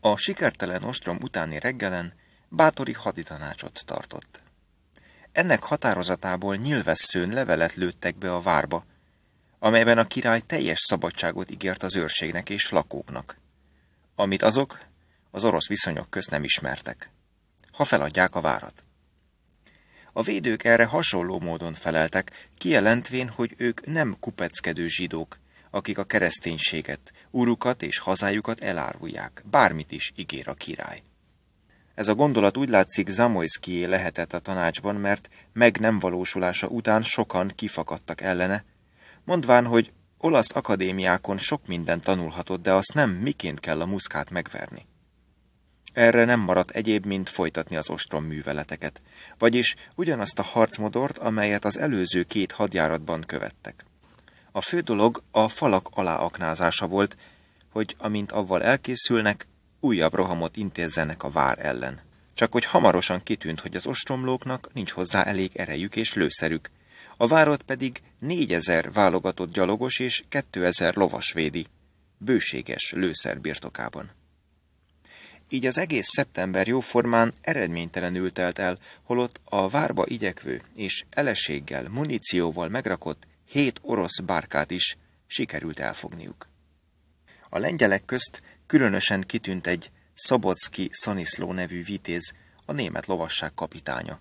A sikertelen ostrom utáni reggelen bátori haditanácsot tartott. Ennek határozatából nyilvesszőn levelet lőttek be a várba, amelyben a király teljes szabadságot ígért az őrségnek és lakóknak, amit azok az orosz viszonyok közt nem ismertek, ha feladják a várat. A védők erre hasonló módon feleltek, kijelentvén, hogy ők nem kupeckedő zsidók, akik a kereszténységet, urukat és hazájukat elárulják, bármit is ígér a király. Ez a gondolat úgy látszik Zamoyszkié lehetett a tanácsban, mert meg nem valósulása után sokan kifakadtak ellene, mondván, hogy olasz akadémiákon sok minden tanulhatott, de azt nem miként kell a muszkát megverni. Erre nem maradt egyéb, mint folytatni az ostrom műveleteket, vagyis ugyanazt a harcmodort, amelyet az előző két hadjáratban követtek. A fő dolog a falak aláaknázása volt, hogy amint avval elkészülnek, újabb rohamot intézzenek a vár ellen. Csak hogy hamarosan kitűnt, hogy az ostromlóknak nincs hozzá elég erejük és lőszerük. A várat pedig négyezer válogatott gyalogos és kettőezer védi, bőséges lőszer birtokában. Így az egész szeptember jóformán eredménytelenül telt el, holott a várba igyekvő és eleséggel, munícióval megrakott hét orosz bárkát is sikerült elfogniuk. A lengyelek közt különösen kitűnt egy Szabocki Szaniszló nevű vitéz, a német lovasság kapitánya.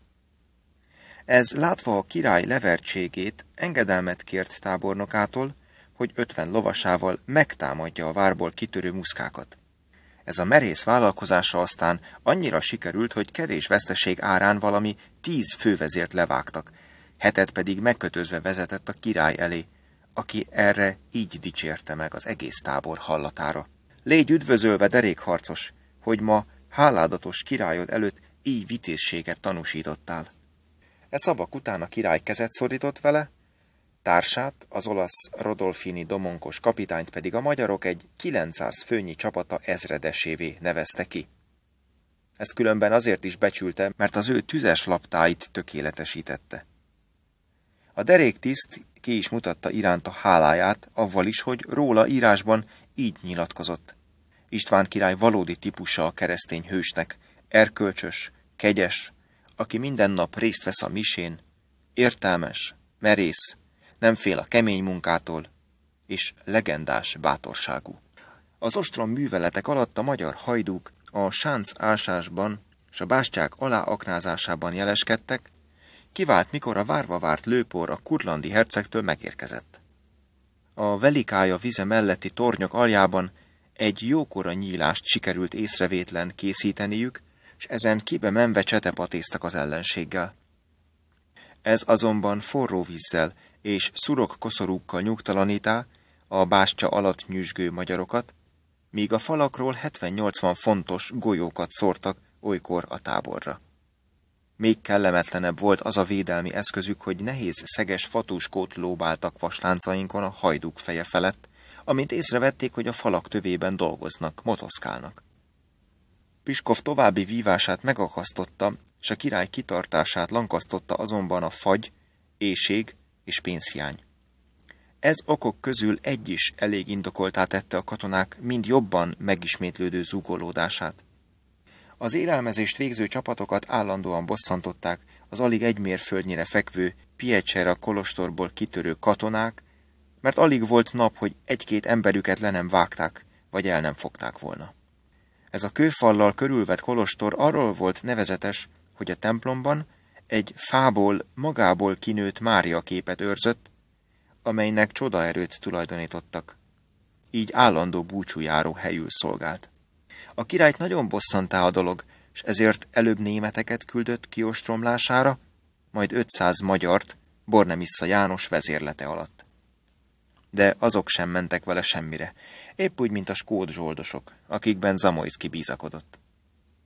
Ez látva a király levertségét, engedelmet kért tábornokától, hogy ötven lovasával megtámadja a várból kitörő muszkákat. Ez a merész vállalkozása aztán annyira sikerült, hogy kevés veszteség árán valami tíz fővezért levágtak, hetet pedig megkötözve vezetett a király elé, aki erre így dicsérte meg az egész tábor hallatára. Légy üdvözölve, derékharcos, hogy ma háládatos királyod előtt így vitézséget tanúsítottál. E szavak után a király kezet szorított vele, társát, az olasz Rodolfini domonkos kapitányt pedig a magyarok egy 900 főnyi csapata ezredesévé nevezte ki. Ezt különben azért is becsülte, mert az ő tüzes laptáit tökéletesítette. A derék tiszt ki is mutatta iránta háláját, avval is, hogy róla írásban így nyilatkozott. István király valódi típusa a keresztény hősnek, erkölcsös, kegyes, aki minden nap részt vesz a misén, értelmes, merész, nem fél a kemény munkától, és legendás bátorságú. Az ostrom műveletek alatt a magyar hajdúk a sánc ásásban és a bástyák aláaknázásában jeleskedtek, kivált, mikor a várva várt lőpor a kurlandi hercegtől megérkezett. A velikája vize melletti tornyok aljában egy jókora nyílást sikerült észrevétlen készíteniük, és ezen kibe menve csetepatéztak az ellenséggel. Ez azonban forró vízzel és szurok koszorúkkal nyugtalanítá a bástya alatt nyüzsgő magyarokat, míg a falakról 70-80 fontos golyókat szórtak olykor a táborra. Még kellemetlenebb volt az a védelmi eszközük, hogy nehéz szeges fatúskót lóbáltak vasláncainkon a hajduk feje felett, amint észrevették, hogy a falak tövében dolgoznak, motoszkálnak. Piskov további vívását megakasztotta, s a király kitartását lankasztotta azonban a fagy, éjség és pénzhiány. Ez okok közül egy is elég indokoltá tette a katonák mind jobban megismétlődő zúgolódását. Az élelmezést végző csapatokat állandóan bosszantották az alig egy mérföldnyire fekvő Piecera kolostorból kitörő katonák, mert alig volt nap, hogy egy-két emberüket le nem vágták, vagy el nem fogták volna. Ez a kőfallal körülvett kolostor arról volt nevezetes, hogy a templomban egy fából, magából kinőtt Mária képet őrzött, amelynek csodaerőt tulajdonítottak. Így állandó búcsújáró helyül szolgált. A királyt nagyon bosszantá a dolog, és ezért előbb németeket küldött kiostromlására, majd 500 magyart Bornemissa János vezérlete alatt. De azok sem mentek vele semmire, épp úgy, mint a skót zsoldosok, akikben Zamoyszki bízakodott.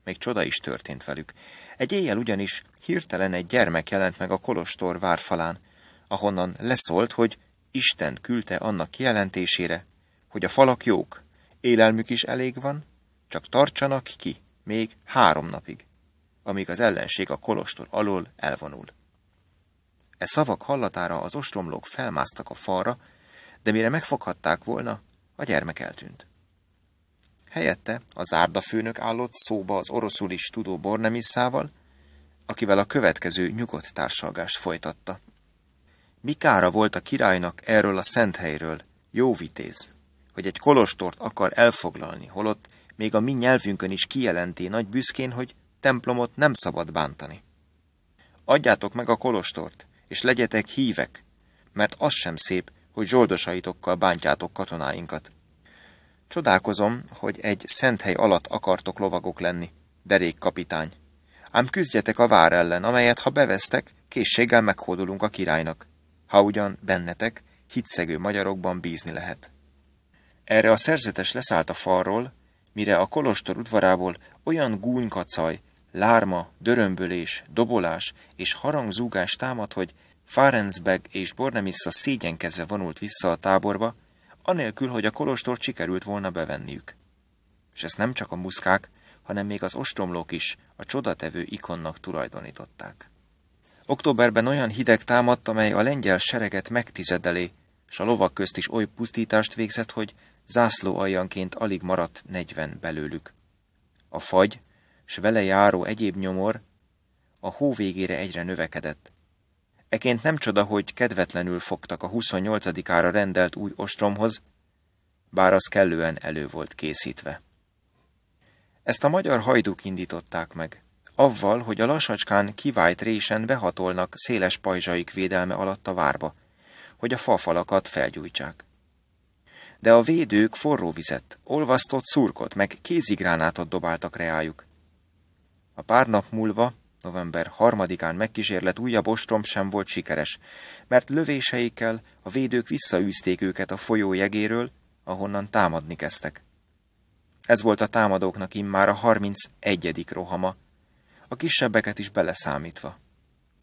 Még csoda is történt velük. Egy éjjel ugyanis hirtelen egy gyermek jelent meg a kolostor várfalán, ahonnan leszólt, hogy Isten küldte annak kijelentésére, hogy a falak jók, élelmük is elég van, csak tartsanak ki még három napig, amíg az ellenség a kolostor alól elvonul. E szavak hallatára az ostromlók felmásztak a falra, de mire megfoghatták volna, a gyermek eltűnt. Helyette a főnök állott szóba az oroszul is tudó Bornemisszával, akivel a következő nyugodt társalgást folytatta. Mikára volt a királynak erről a szent helyről, jó vitéz, hogy egy kolostort akar elfoglalni, holott még a mi nyelvünkön is kijelenti nagy büszkén, hogy templomot nem szabad bántani. Adjátok meg a kolostort, és legyetek hívek, mert az sem szép, hogy zsoldosaitokkal bántjátok katonáinkat. Csodálkozom, hogy egy szent hely alatt akartok lovagok lenni, derék kapitány. Ám küzdjetek a vár ellen, amelyet ha bevesztek, készséggel meghódolunk a királynak. Ha ugyan bennetek, hitszegő magyarokban bízni lehet. Erre a szerzetes leszállt a falról, mire a kolostor udvarából olyan gúnykacaj, lárma, dörömbölés, dobolás és harangzúgás támad, hogy Fárenzbeg és Bornemissa szégyenkezve vonult vissza a táborba, anélkül, hogy a kolostor sikerült volna bevenniük. És ezt nem csak a muszkák, hanem még az ostromlók is a csodatevő ikonnak tulajdonították. Októberben olyan hideg támadt, amely a lengyel sereget megtizedelé, s a lovak közt is oly pusztítást végzett, hogy zászló aljanként alig maradt negyven belőlük. A fagy, s vele járó egyéb nyomor a hó végére egyre növekedett. Eként nem csoda, hogy kedvetlenül fogtak a 28-ára rendelt új ostromhoz, bár az kellően elő volt készítve. Ezt a magyar hajduk indították meg, avval, hogy a lassacskán kivált résen behatolnak széles pajzsaik védelme alatt a várba, hogy a fafalakat felgyújtsák de a védők forró vizet, olvasztott szurkot meg kézigránátot dobáltak reájuk. A pár nap múlva, november harmadikán megkísérlet újabb ostrom sem volt sikeres, mert lövéseikkel a védők visszaűzték őket a folyó jegéről, ahonnan támadni kezdtek. Ez volt a támadóknak immár a 31. rohama, a kisebbeket is beleszámítva.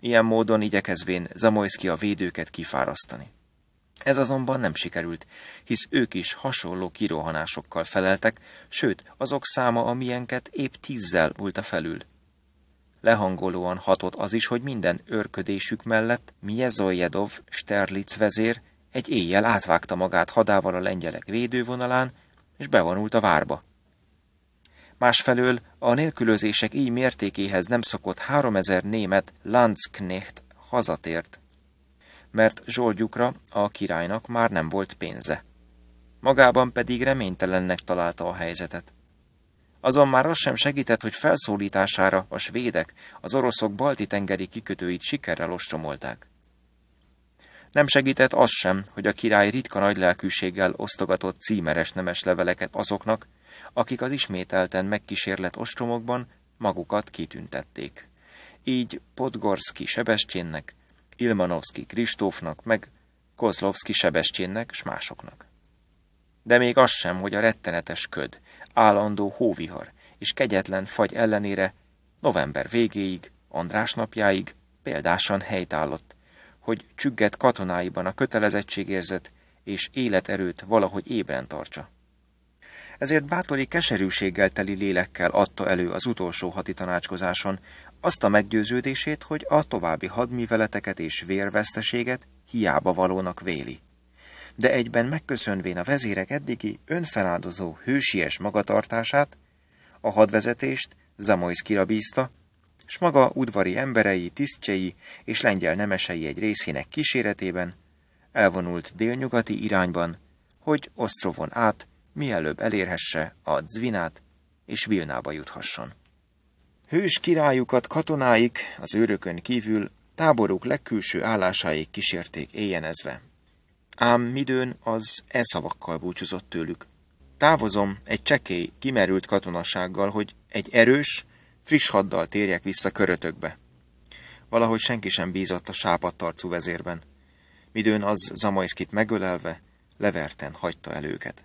Ilyen módon igyekezvén Zamoyski a védőket kifárasztani. Ez azonban nem sikerült, hisz ők is hasonló kirohanásokkal feleltek, sőt, azok száma, amilyenket épp tízzel a felül. Lehangolóan hatott az is, hogy minden örködésük mellett Miezoljedov, Sterlitz vezér egy éjjel átvágta magát hadával a lengyelek védővonalán, és bevonult a várba. Másfelől a nélkülözések így mértékéhez nem szokott 3000 német Landsknecht hazatért mert zsoldjukra a királynak már nem volt pénze. Magában pedig reménytelennek találta a helyzetet. Azon már az sem segített, hogy felszólítására a svédek az oroszok balti tengeri kikötőit sikerrel ostromolták. Nem segített az sem, hogy a király ritka nagylelkűséggel osztogatott címeres nemes leveleket azoknak, akik az ismételten megkísérlet ostromokban magukat kitüntették. Így Podgorszki sebestjénnek, Ilmanovszki Kristófnak, meg Kozlovszki Sebestyénnek s másoknak. De még az sem, hogy a rettenetes köd, állandó hóvihar és kegyetlen fagy ellenére november végéig, András napjáig példásan helytállott, hogy csügget katonáiban a kötelezettségérzet és életerőt valahogy ébren tartsa. Ezért bátori keserűséggel teli lélekkel adta elő az utolsó hati tanácskozáson, azt a meggyőződését, hogy a további hadműveleteket és vérveszteséget hiába valónak véli. De egyben megköszönvén a vezérek eddigi önfeláldozó, hősies magatartását, a hadvezetést Zamoyszkira bízta, s maga udvari emberei, tisztjei és lengyel nemesei egy részének kíséretében elvonult délnyugati irányban, hogy Osztrovon át mielőbb elérhesse a Dzvinát és Vilnába juthasson. Hős királyukat katonáik, az őrökön kívül, táboruk legkülső állásáig kísérték éjjenezve. Ám midőn az e szavakkal búcsúzott tőlük. Távozom egy csekély, kimerült katonassággal, hogy egy erős, friss haddal térjek vissza körötökbe. Valahogy senki sem bízott a sápadtarcú vezérben. Midőn az Zamajszkit megölelve, leverten hagyta el őket.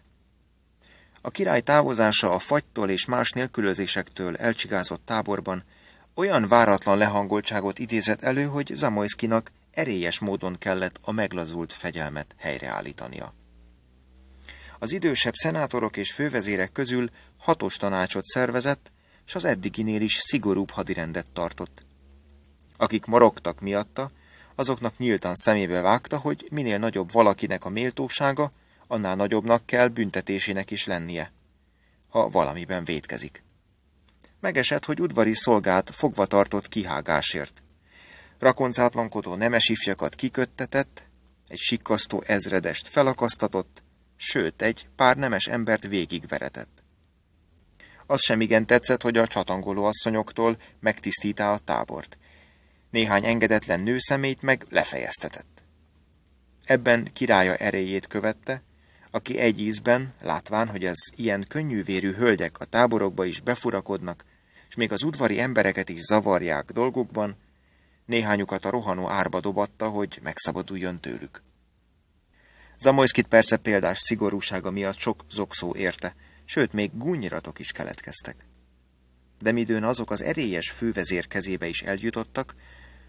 A király távozása a fagytól és más nélkülözésektől elcsigázott táborban olyan váratlan lehangoltságot idézett elő, hogy Zamoyszkinak erélyes módon kellett a meglazult fegyelmet helyreállítania. Az idősebb szenátorok és fővezérek közül hatos tanácsot szervezett, s az eddiginél is szigorúbb hadirendet tartott. Akik morogtak miatta, azoknak nyíltan szemébe vágta, hogy minél nagyobb valakinek a méltósága, annál nagyobbnak kell büntetésének is lennie, ha valamiben vétkezik. Megesett, hogy udvari szolgát fogvatartott kihágásért. Rakoncátlankodó nemes ifjakat kiköttetett, egy sikkasztó ezredest felakasztatott, sőt, egy pár nemes embert végigveretett. Az sem igen tetszett, hogy a csatangoló asszonyoktól megtisztítá a tábort. Néhány engedetlen nőszemét meg lefejeztetett. Ebben királya erejét követte, aki egy ízben, látván, hogy az ilyen könnyűvérű hölgyek a táborokba is befurakodnak, és még az udvari embereket is zavarják dolgukban, néhányukat a rohanó árba dobatta, hogy megszabaduljon tőlük. Zamoyskit persze példás szigorúsága miatt sok zokszó érte, sőt, még gúnyiratok is keletkeztek. De midőn azok az erélyes fővezér kezébe is eljutottak,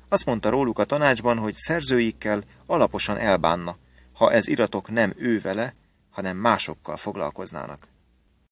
azt mondta róluk a tanácsban, hogy szerzőikkel alaposan elbánna, ha ez iratok nem ő vele, hanem másokkal foglalkoznának.